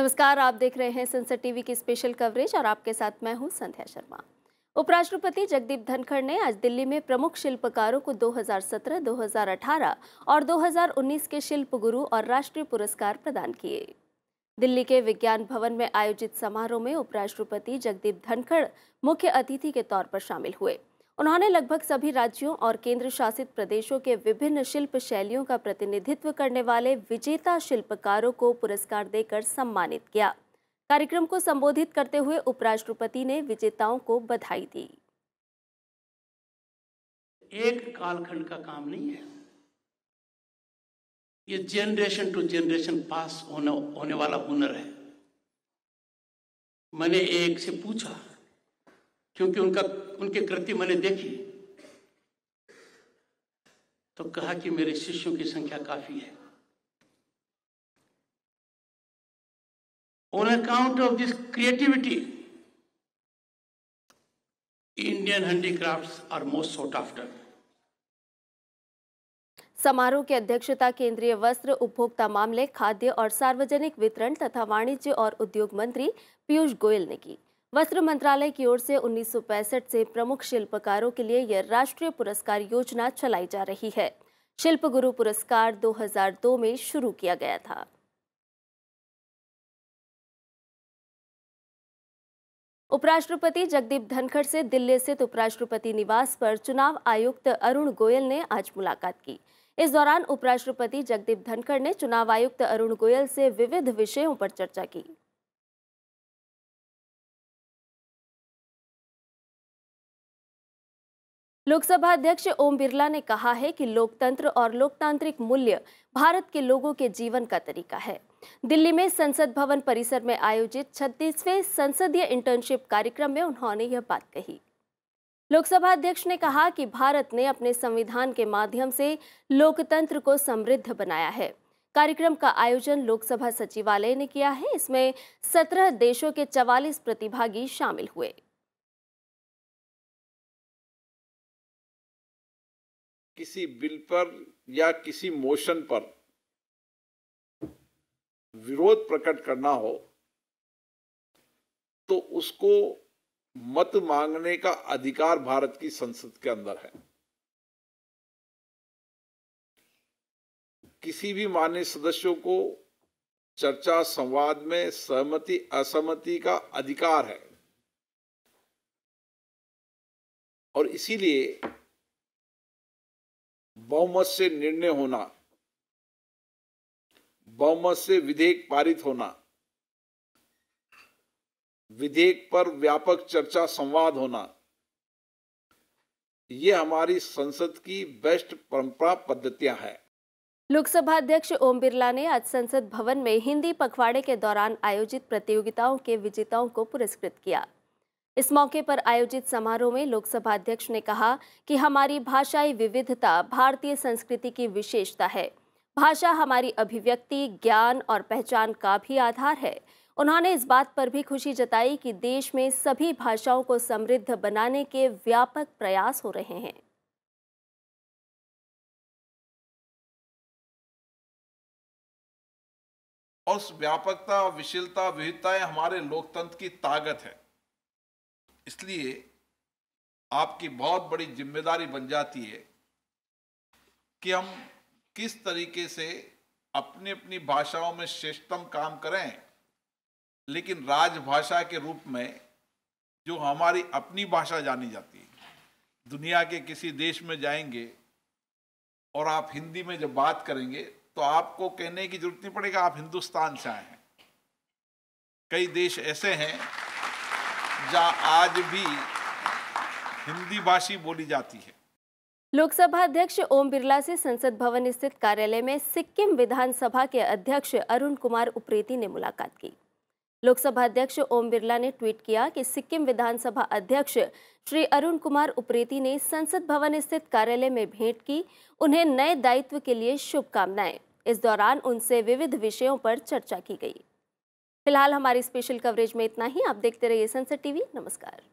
नमस्कार आप देख रहे हैं संसद टीवी की स्पेशल कवरेज और आपके साथ मैं हूं संध्या शर्मा उपराष्ट्रपति जगदीप धनखड़ ने आज दिल्ली में प्रमुख शिल्पकारों को 2017, 2018 और 2019 के शिल्प गुरु और राष्ट्रीय पुरस्कार प्रदान किए दिल्ली के विज्ञान भवन में आयोजित समारोह में उपराष्ट्रपति जगदीप धनखड़ मुख्य अतिथि के तौर पर शामिल हुए उन्होंने लगभग सभी राज्यों और केंद्र शासित प्रदेशों के विभिन्न शिल्प शैलियों का प्रतिनिधित्व करने वाले विजेता शिल्पकारों को पुरस्कार देकर सम्मानित किया कार्यक्रम को संबोधित करते हुए उपराष्ट्रपति ने विजेताओं को बधाई दी एक कालखंड का काम नहीं है ये जेनरेशन टू जेनरेशन पास होने होने वाला हुनर है मैंने एक से पूछा क्योंकि उनका उनके कृत्य मैंने देखी तो कहा कि मेरे शिष्यों की संख्या काफी है on account of this creativity Indian handicrafts are most sought after समारोह की अध्यक्षता केंद्रीय वस्त्र उपभोक्ता मामले खाद्य और सार्वजनिक वितरण तथा वाणिज्य और उद्योग मंत्री पीयूष गोयल ने की वस्त्र मंत्रालय की ओर से उन्नीस से प्रमुख शिल्पकारों के लिए यह राष्ट्रीय पुरस्कार योजना चलाई जा रही है शिल्प गुरु पुरस्कार 2002 में शुरू किया गया था उपराष्ट्रपति जगदीप धनखड़ से दिल्ली स्थित उपराष्ट्रपति निवास पर चुनाव आयुक्त अरुण गोयल ने आज मुलाकात की इस दौरान उपराष्ट्रपति जगदीप धनखड़ ने चुनाव आयुक्त अरुण गोयल से विविध विषयों पर चर्चा की लोकसभा अध्यक्ष ओम बिरला ने कहा है कि लोकतंत्र और लोकतांत्रिक मूल्य भारत के लोगों के जीवन का तरीका है दिल्ली में संसद भवन परिसर में आयोजित छत्तीसवें संसदीय इंटर्नशिप कार्यक्रम में उन्होंने यह बात कही लोकसभा अध्यक्ष ने कहा कि भारत ने अपने संविधान के माध्यम से लोकतंत्र को समृद्ध बनाया है कार्यक्रम का आयोजन लोकसभा सचिवालय ने किया है इसमें सत्रह देशों के चवालीस प्रतिभागी शामिल हुए किसी बिल पर या किसी मोशन पर विरोध प्रकट करना हो तो उसको मत मांगने का अधिकार भारत की संसद के अंदर है किसी भी मान्य सदस्यों को चर्चा संवाद में सहमति असहमति का अधिकार है और इसीलिए बहुमत से निर्णय होना बहुमत से विधेयक पारित होना विधेयक पर व्यापक चर्चा संवाद होना ये हमारी संसद की बेस्ट परंपरा पद्धतियां हैं लोकसभा अध्यक्ष ओम बिरला ने आज संसद भवन में हिंदी पखवाड़े के दौरान आयोजित प्रतियोगिताओं के विजेताओं को पुरस्कृत किया इस मौके पर आयोजित समारोह में लोकसभा अध्यक्ष ने कहा कि हमारी भाषाई विविधता भारतीय संस्कृति की विशेषता है भाषा हमारी अभिव्यक्ति ज्ञान और पहचान का भी आधार है उन्होंने इस बात पर भी खुशी जताई कि देश में सभी भाषाओं को समृद्ध बनाने के व्यापक प्रयास हो रहे हैं उस व्यापकता विशिलता विविधताएं हमारे लोकतंत्र की ताकत है इसलिए आपकी बहुत बड़ी जिम्मेदारी बन जाती है कि हम किस तरीके से अपनी अपनी भाषाओं में श्रेष्ठतम काम करें लेकिन राजभाषा के रूप में जो हमारी अपनी भाषा जानी जाती है दुनिया के किसी देश में जाएंगे और आप हिंदी में जब बात करेंगे तो आपको कहने की जरूरत नहीं पड़ेगा आप हिंदुस्तान से आए हैं कई देश ऐसे हैं जहां आज भी हिंदी भाषी बोली जाती है लोकसभा अध्यक्ष ओम बिरला से संसद भवन स्थित कार्यालय में सिक्किम विधानसभा के अध्यक्ष अरुण कुमार उप्रेती ने मुलाकात की लोकसभा अध्यक्ष ओम बिरला ने ट्वीट किया कि सिक्किम विधानसभा अध्यक्ष श्री अरुण कुमार उप्रेती ने संसद भवन स्थित कार्यालय में भेंट की उन्हें नए दायित्व के लिए शुभकामनाएं इस दौरान उनसे विविध विषयों पर चर्चा की गई फिलहाल हमारी स्पेशल कवरेज में इतना ही आप देखते रहिए सनसेट टीवी नमस्कार